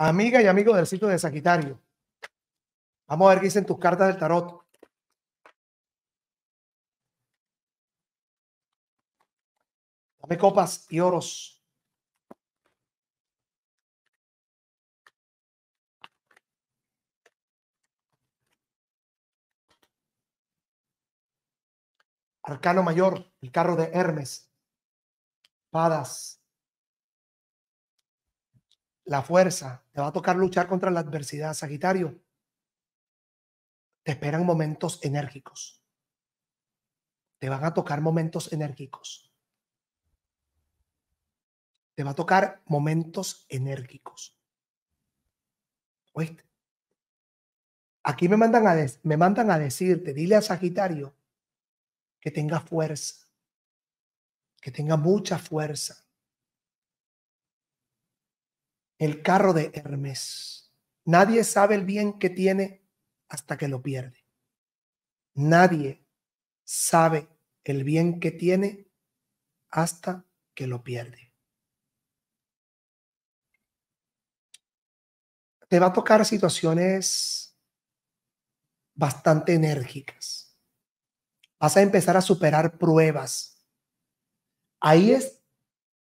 Amiga y amigo del sitio de Sagitario. Vamos a ver qué dicen tus cartas del tarot. Dame copas y oros. Arcano Mayor, el carro de Hermes, Padas, la fuerza, te va a tocar luchar contra la adversidad, Sagitario. Te esperan momentos enérgicos. Te van a tocar momentos enérgicos. Te va a tocar momentos enérgicos. ¿Oíste? Aquí me mandan a, me mandan a decirte, dile a Sagitario que tenga fuerza, que tenga mucha fuerza, el carro de Hermes. Nadie sabe el bien que tiene hasta que lo pierde. Nadie sabe el bien que tiene hasta que lo pierde. Te va a tocar situaciones bastante enérgicas. Vas a empezar a superar pruebas. Ahí es,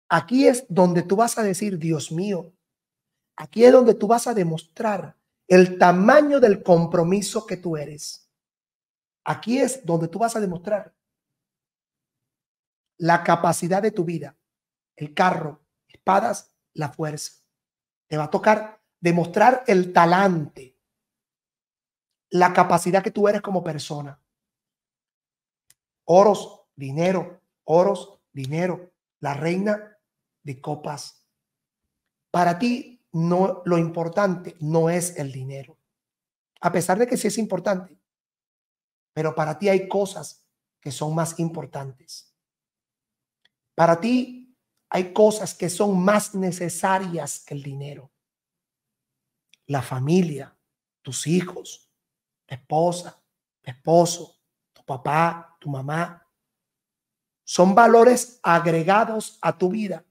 aquí es donde tú vas a decir, Dios mío, Aquí es donde tú vas a demostrar el tamaño del compromiso que tú eres. Aquí es donde tú vas a demostrar la capacidad de tu vida, el carro, espadas, la fuerza. Te va a tocar demostrar el talante, la capacidad que tú eres como persona. Oros, dinero, oros, dinero, la reina de copas. Para ti no lo importante no es el dinero. A pesar de que sí es importante, pero para ti hay cosas que son más importantes. Para ti hay cosas que son más necesarias que el dinero. La familia, tus hijos, tu esposa, tu esposo, tu papá, tu mamá. Son valores agregados a tu vida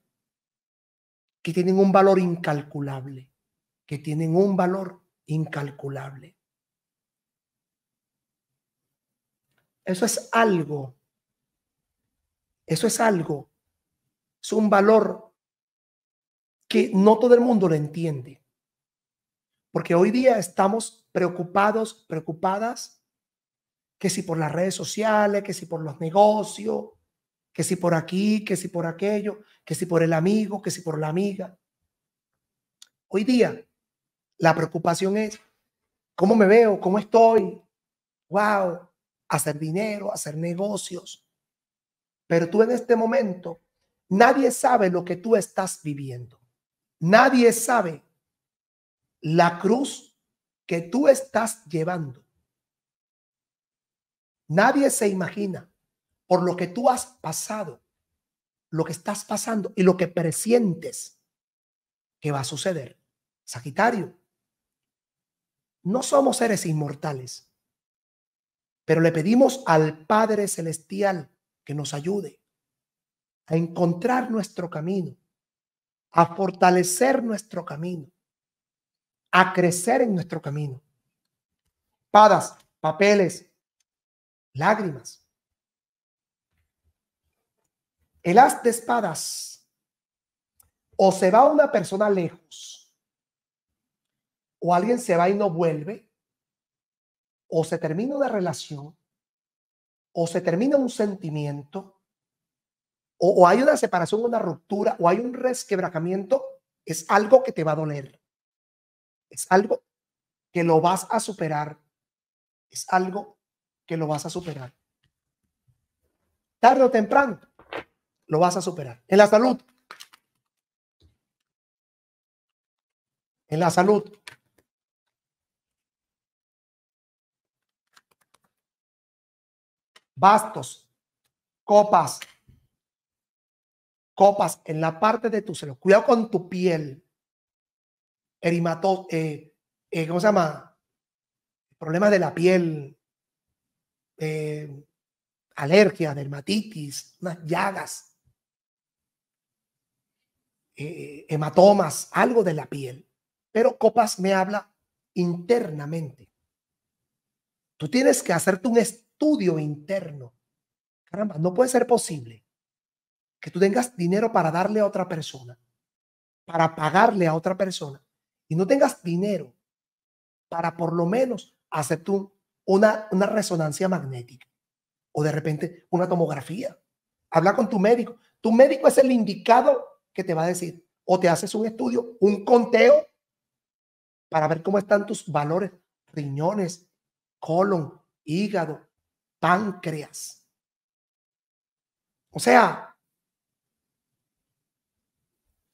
que tienen un valor incalculable, que tienen un valor incalculable. Eso es algo, eso es algo, es un valor que no todo el mundo lo entiende. Porque hoy día estamos preocupados, preocupadas, que si por las redes sociales, que si por los negocios, que si por aquí, que si por aquello, que si por el amigo, que si por la amiga. Hoy día, la preocupación es, ¿cómo me veo? ¿Cómo estoy? ¡Wow! Hacer dinero, hacer negocios. Pero tú en este momento, nadie sabe lo que tú estás viviendo. Nadie sabe la cruz que tú estás llevando. Nadie se imagina por lo que tú has pasado, lo que estás pasando y lo que presientes que va a suceder. Sagitario, no somos seres inmortales, pero le pedimos al Padre Celestial que nos ayude a encontrar nuestro camino, a fortalecer nuestro camino, a crecer en nuestro camino. Padas, papeles, lágrimas el haz de espadas, o se va una persona lejos, o alguien se va y no vuelve, o se termina una relación, o se termina un sentimiento, o, o hay una separación, una ruptura, o hay un resquebracamiento, es algo que te va a doler. Es algo que lo vas a superar. Es algo que lo vas a superar. Tarde o temprano lo vas a superar. En la salud. En la salud. Bastos, copas, copas en la parte de tu celos. Cuidado con tu piel. Erimato, eh, eh, ¿cómo se llama? Problemas de la piel, alergia eh, alergias, dermatitis, unas llagas. Eh, hematomas, algo de la piel. Pero Copas me habla internamente. Tú tienes que hacerte un estudio interno. Caramba, no puede ser posible que tú tengas dinero para darle a otra persona, para pagarle a otra persona, y no tengas dinero para por lo menos hacerte tú una, una resonancia magnética o de repente una tomografía. Habla con tu médico. Tu médico es el indicado que te va a decir, o te haces un estudio, un conteo, para ver cómo están tus valores, riñones, colon, hígado, páncreas. O sea,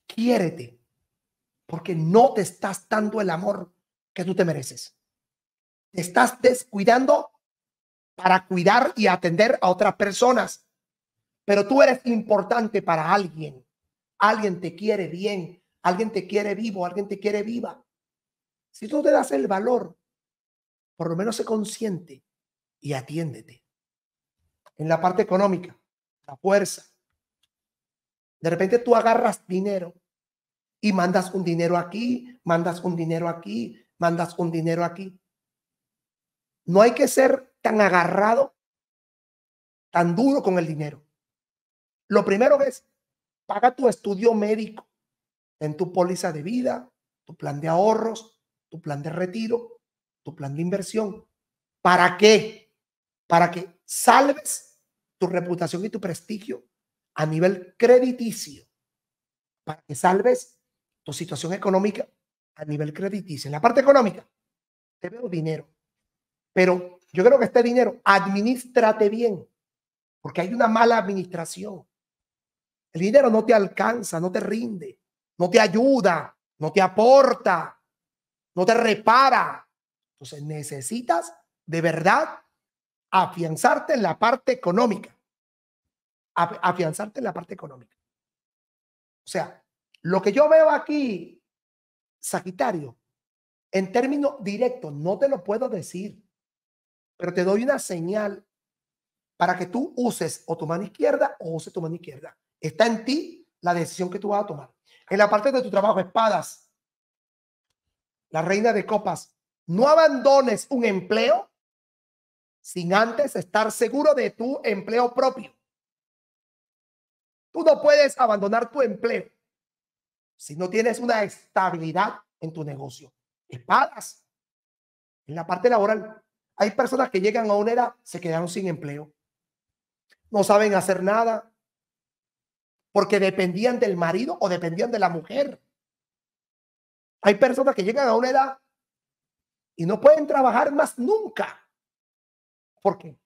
quiérete, porque no te estás dando el amor que tú te mereces. Te estás descuidando para cuidar y atender a otras personas, pero tú eres importante para alguien. Alguien te quiere bien, alguien te quiere vivo, alguien te quiere viva. Si tú te das el valor, por lo menos se consciente y atiéndete. En la parte económica, la fuerza. De repente tú agarras dinero y mandas un dinero aquí, mandas un dinero aquí, mandas un dinero aquí. No hay que ser tan agarrado, tan duro con el dinero. Lo primero es Paga tu estudio médico en tu póliza de vida, tu plan de ahorros, tu plan de retiro, tu plan de inversión. ¿Para qué? Para que salves tu reputación y tu prestigio a nivel crediticio. Para que salves tu situación económica a nivel crediticio. En la parte económica, te veo dinero. Pero yo creo que este dinero, administrate bien, porque hay una mala administración. El dinero no te alcanza, no te rinde, no te ayuda, no te aporta, no te repara. Entonces necesitas de verdad afianzarte en la parte económica. Afianzarte en la parte económica. O sea, lo que yo veo aquí, Sagitario, en términos directos, no te lo puedo decir, pero te doy una señal para que tú uses o tu mano izquierda o uses tu mano izquierda. Está en ti la decisión que tú vas a tomar. En la parte de tu trabajo, espadas, la reina de copas, no abandones un empleo sin antes estar seguro de tu empleo propio. Tú no puedes abandonar tu empleo si no tienes una estabilidad en tu negocio. Espadas. En la parte laboral, hay personas que llegan a una edad, se quedaron sin empleo. No saben hacer nada, porque dependían del marido o dependían de la mujer. Hay personas que llegan a una edad y no pueden trabajar más nunca. ¿Por qué?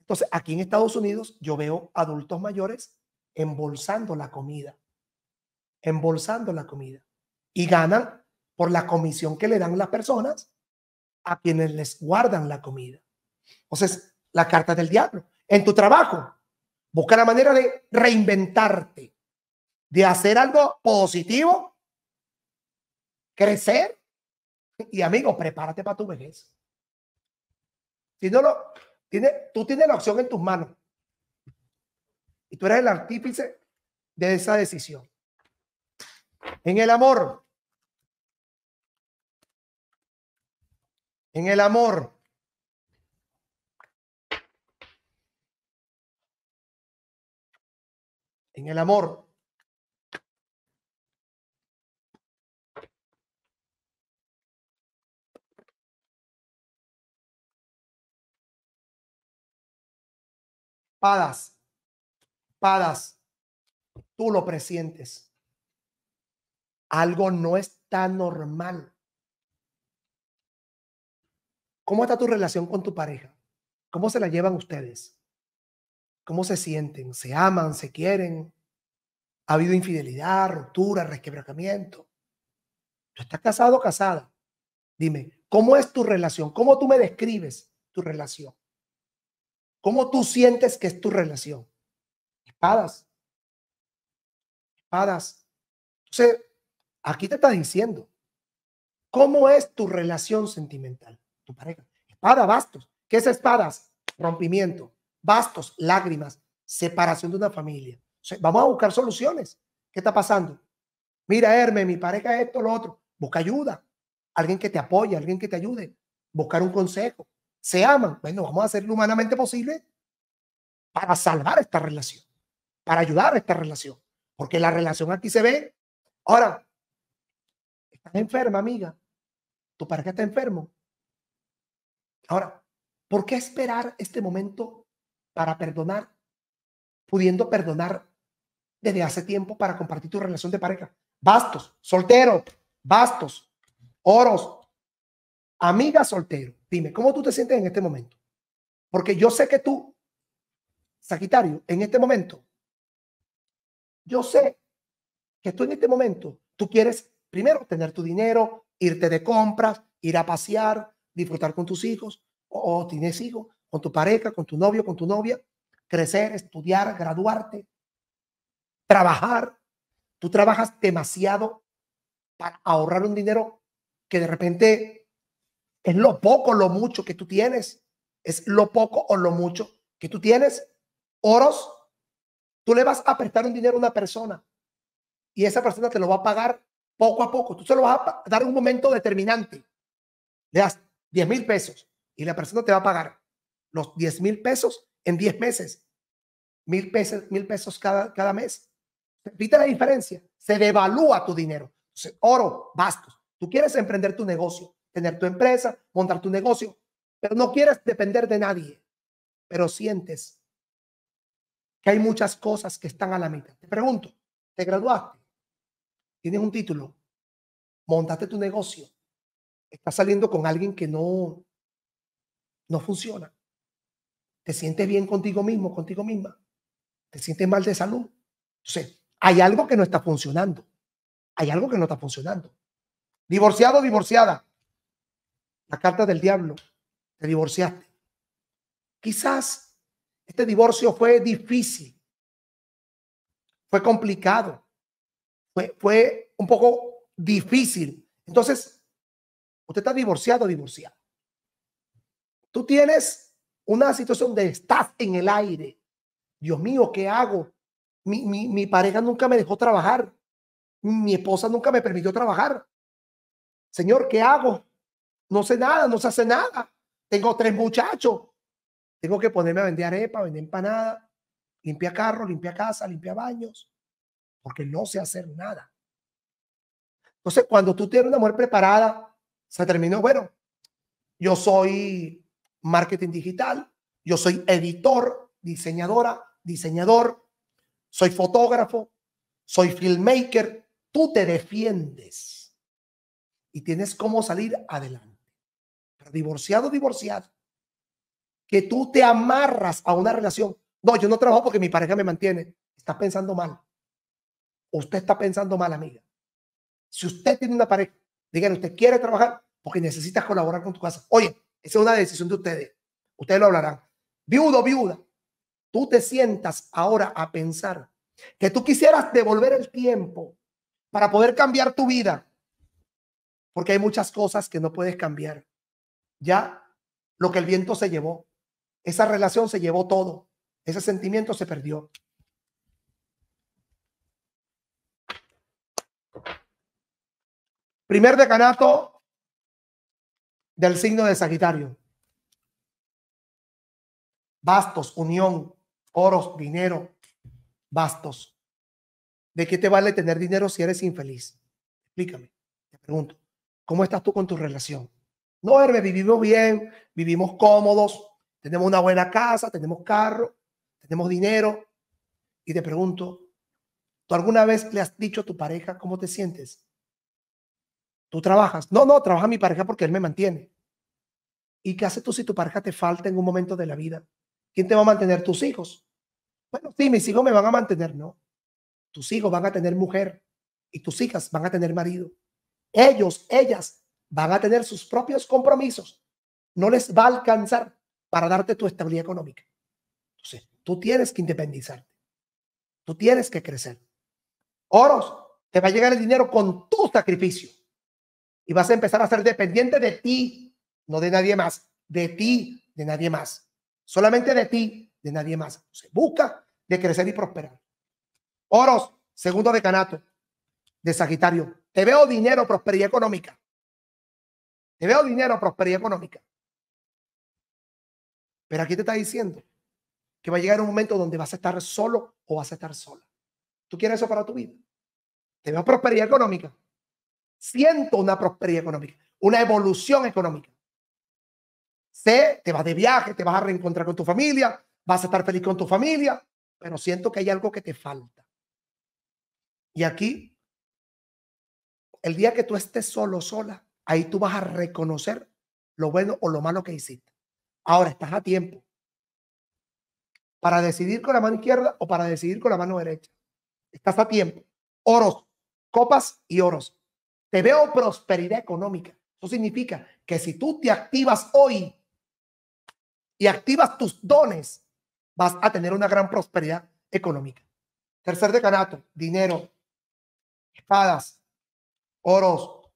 Entonces, aquí en Estados Unidos yo veo adultos mayores embolsando la comida, embolsando la comida y ganan por la comisión que le dan las personas a quienes les guardan la comida. Entonces, la carta del diablo. En tu trabajo, Busca la manera de reinventarte, de hacer algo positivo, crecer. Y amigo, prepárate para tu vejez. Si no lo, tiene, tú tienes la opción en tus manos. Y tú eres el artífice de esa decisión. En el amor. En el amor. en el amor. Padas, padas, tú lo presientes. Algo no está normal. ¿Cómo está tu relación con tu pareja? ¿Cómo se la llevan ustedes? ¿Cómo se sienten? ¿Se aman? ¿Se quieren? ¿Ha habido infidelidad, ruptura, resquebracamiento? ¿Tú estás casado o casada? Dime, ¿cómo es tu relación? ¿Cómo tú me describes tu relación? ¿Cómo tú sientes que es tu relación? Espadas. Espadas. Entonces, aquí te está diciendo, ¿cómo es tu relación sentimental? Tu pareja. Espada, bastos. ¿Qué es espadas? Rompimiento bastos, lágrimas, separación de una familia. vamos a buscar soluciones. ¿Qué está pasando? Mira, Herme, mi pareja es esto, lo otro. Busca ayuda. Alguien que te apoye, alguien que te ayude. Buscar un consejo. Se aman. Bueno, vamos a hacer lo humanamente posible para salvar esta relación, para ayudar a esta relación. Porque la relación aquí se ve. Ahora, estás enferma, amiga. Tu pareja está enfermo. Ahora, ¿por qué esperar este momento para perdonar, pudiendo perdonar desde hace tiempo para compartir tu relación de pareja. Bastos, soltero, bastos, oros, amiga soltero. Dime, ¿cómo tú te sientes en este momento? Porque yo sé que tú, Sagitario, en este momento, yo sé que tú en este momento, tú quieres primero tener tu dinero, irte de compras, ir a pasear, disfrutar con tus hijos, o, o tienes hijos, con tu pareja, con tu novio, con tu novia, crecer, estudiar, graduarte, trabajar. Tú trabajas demasiado para ahorrar un dinero que de repente es lo poco, o lo mucho que tú tienes. Es lo poco o lo mucho que tú tienes. Oros, tú le vas a prestar un dinero a una persona y esa persona te lo va a pagar poco a poco. Tú se lo vas a dar un momento determinante. Le das 10 mil pesos y la persona te va a pagar los 10 mil pesos en 10 meses. Mil pesos, mil pesos cada, cada mes. ¿Viste la diferencia. Se devalúa tu dinero. oro, bastos. Tú quieres emprender tu negocio, tener tu empresa, montar tu negocio, pero no quieres depender de nadie. Pero sientes que hay muchas cosas que están a la mitad. Te pregunto, ¿te graduaste? ¿Tienes un título? ¿Montaste tu negocio? ¿Estás saliendo con alguien que no, no funciona? ¿Te sientes bien contigo mismo, contigo misma? ¿Te sientes mal de salud? Entonces, hay algo que no está funcionando. Hay algo que no está funcionando. Divorciado, divorciada. La carta del diablo. Te divorciaste. Quizás este divorcio fue difícil. Fue complicado. Fue, un poco difícil. Entonces, usted está divorciado, divorciado. Tú tienes una situación de estás en el aire. Dios mío, ¿qué hago? Mi, mi, mi pareja nunca me dejó trabajar. Mi esposa nunca me permitió trabajar. Señor, ¿qué hago? No sé nada, no se hace nada. Tengo tres muchachos. Tengo que ponerme a vender arepa, vender empanada, limpia carro, limpia casa, limpia baños, porque no sé hacer nada. Entonces, cuando tú tienes una mujer preparada, se terminó, bueno, yo soy marketing digital, yo soy editor, diseñadora, diseñador, soy fotógrafo, soy filmmaker, tú te defiendes y tienes cómo salir adelante. divorciado, divorciado, que tú te amarras a una relación. No, yo no trabajo porque mi pareja me mantiene. Estás pensando mal. Usted está pensando mal, amiga. Si usted tiene una pareja, dígale, usted quiere trabajar porque necesitas colaborar con tu casa. Oye, esa es una decisión de ustedes. Ustedes lo hablarán. Viudo, viuda, tú te sientas ahora a pensar que tú quisieras devolver el tiempo para poder cambiar tu vida. Porque hay muchas cosas que no puedes cambiar. Ya lo que el viento se llevó, esa relación se llevó todo, ese sentimiento se perdió. Primer decanato del signo de Sagitario. Bastos, unión, oros, dinero, bastos. ¿De qué te vale tener dinero si eres infeliz? Explícame, te pregunto. ¿Cómo estás tú con tu relación? No, herme, vivimos bien, vivimos cómodos, tenemos una buena casa, tenemos carro, tenemos dinero. Y te pregunto, ¿tú alguna vez le has dicho a tu pareja cómo te sientes? Tú trabajas. No, no, trabaja mi pareja porque él me mantiene. ¿Y qué haces tú si tu pareja te falta en un momento de la vida? ¿Quién te va a mantener? Tus hijos. Bueno, sí, mis hijos me van a mantener, no. Tus hijos van a tener mujer y tus hijas van a tener marido. Ellos, ellas van a tener sus propios compromisos. No les va a alcanzar para darte tu estabilidad económica. Entonces, tú tienes que independizarte. Tú tienes que crecer. Oros, te va a llegar el dinero con tu sacrificio. Y vas a empezar a ser dependiente de ti, no de nadie más, de ti, de nadie más. Solamente de ti, de nadie más. Se busca de crecer y prosperar. Oros, segundo decanato de Sagitario. Te veo dinero, prosperidad económica. Te veo dinero, prosperidad económica. Pero aquí te está diciendo que va a llegar un momento donde vas a estar solo o vas a estar sola. ¿Tú quieres eso para tu vida? Te veo prosperidad económica siento una prosperidad económica, una evolución económica. Sé, te vas de viaje, te vas a reencontrar con tu familia, vas a estar feliz con tu familia, pero siento que hay algo que te falta. Y aquí, el día que tú estés solo, sola, ahí tú vas a reconocer lo bueno o lo malo que hiciste. Ahora estás a tiempo para decidir con la mano izquierda o para decidir con la mano derecha. Estás a tiempo. Oros, copas y oros. Te veo prosperidad económica. Eso significa que si tú te activas hoy y activas tus dones, vas a tener una gran prosperidad económica. Tercer decanato, dinero, espadas, oros.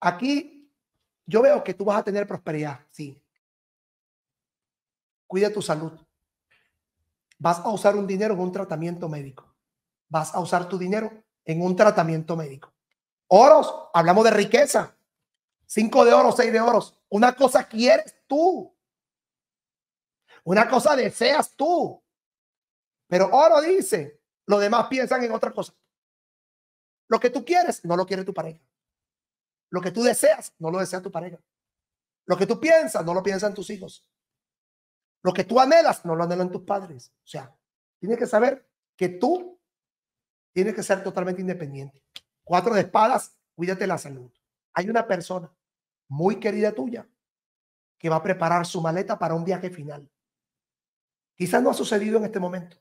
Aquí yo veo que tú vas a tener prosperidad, sí. Cuida tu salud. Vas a usar un dinero en un tratamiento médico. Vas a usar tu dinero en un tratamiento médico. Oros, hablamos de riqueza. Cinco de oro, seis de oros. Una cosa quieres tú. Una cosa deseas tú. Pero oro dice, los demás piensan en otra cosa. Lo que tú quieres, no lo quiere tu pareja. Lo que tú deseas, no lo desea tu pareja. Lo que tú piensas, no lo piensan tus hijos. Lo que tú anhelas, no lo anhelan tus padres. O sea, tienes que saber que tú tienes que ser totalmente independiente cuatro de espadas, cuídate la salud. Hay una persona muy querida tuya que va a preparar su maleta para un viaje final. Quizás no ha sucedido en este momento,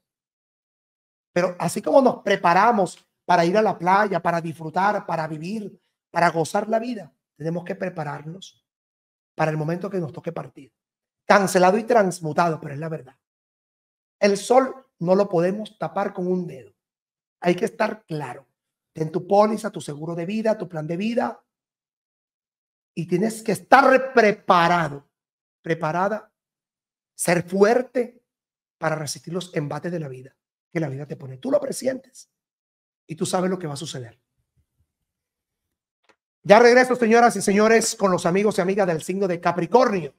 pero así como nos preparamos para ir a la playa, para disfrutar, para vivir, para gozar la vida, tenemos que prepararnos para el momento que nos toque partir. Cancelado y transmutado, pero es la verdad. El sol no lo podemos tapar con un dedo. Hay que estar claro. Ten tu póliza, tu seguro de vida, tu plan de vida. Y tienes que estar preparado, preparada, ser fuerte para resistir los embates de la vida que la vida te pone. Tú lo presientes y tú sabes lo que va a suceder. Ya regreso, señoras y señores, con los amigos y amigas del signo de Capricornio.